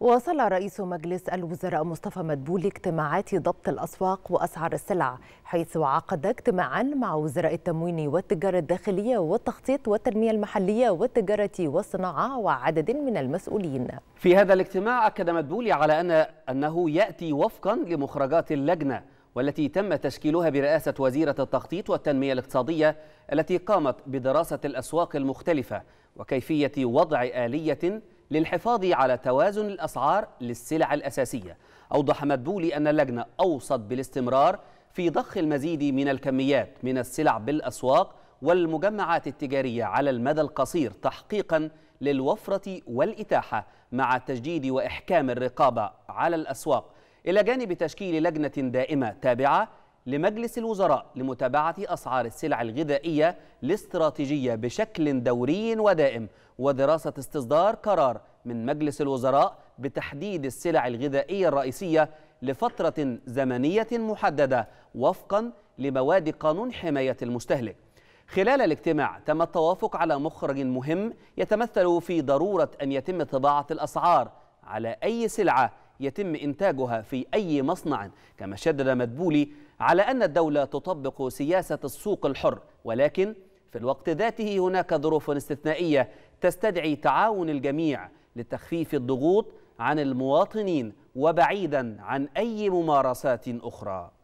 واصل رئيس مجلس الوزراء مصطفى مدبول اجتماعات ضبط الأسواق وأسعار السلع حيث عقد اجتماعا مع وزراء التموين والتجارة الداخلية والتخطيط والتنمية المحلية والتجارة والصناعة وعدد من المسؤولين في هذا الاجتماع أكد مدبولي على أن أنه يأتي وفقا لمخرجات اللجنة والتي تم تشكيلها برئاسة وزيرة التخطيط والتنمية الاقتصادية التي قامت بدراسة الأسواق المختلفة وكيفية وضع آلية للحفاظ على توازن الأسعار للسلع الأساسية أوضح مدبولي أن اللجنة أوصت بالاستمرار في ضخ المزيد من الكميات من السلع بالأسواق والمجمعات التجارية على المدى القصير تحقيقا للوفرة والإتاحة مع تجديد وإحكام الرقابة على الأسواق إلى جانب تشكيل لجنة دائمة تابعة لمجلس الوزراء لمتابعة أسعار السلع الغذائية الاستراتيجية بشكل دوري ودائم ودراسة استصدار قرار من مجلس الوزراء بتحديد السلع الغذائية الرئيسية لفترة زمنية محددة وفقا لمواد قانون حماية المستهلك خلال الاجتماع تم التوافق على مخرج مهم يتمثل في ضرورة أن يتم طباعة الأسعار على أي سلعة يتم إنتاجها في أي مصنع كما شدد مدبولي على أن الدولة تطبق سياسة السوق الحر ولكن في الوقت ذاته هناك ظروف استثنائية تستدعي تعاون الجميع لتخفيف الضغوط عن المواطنين وبعيدا عن أي ممارسات أخرى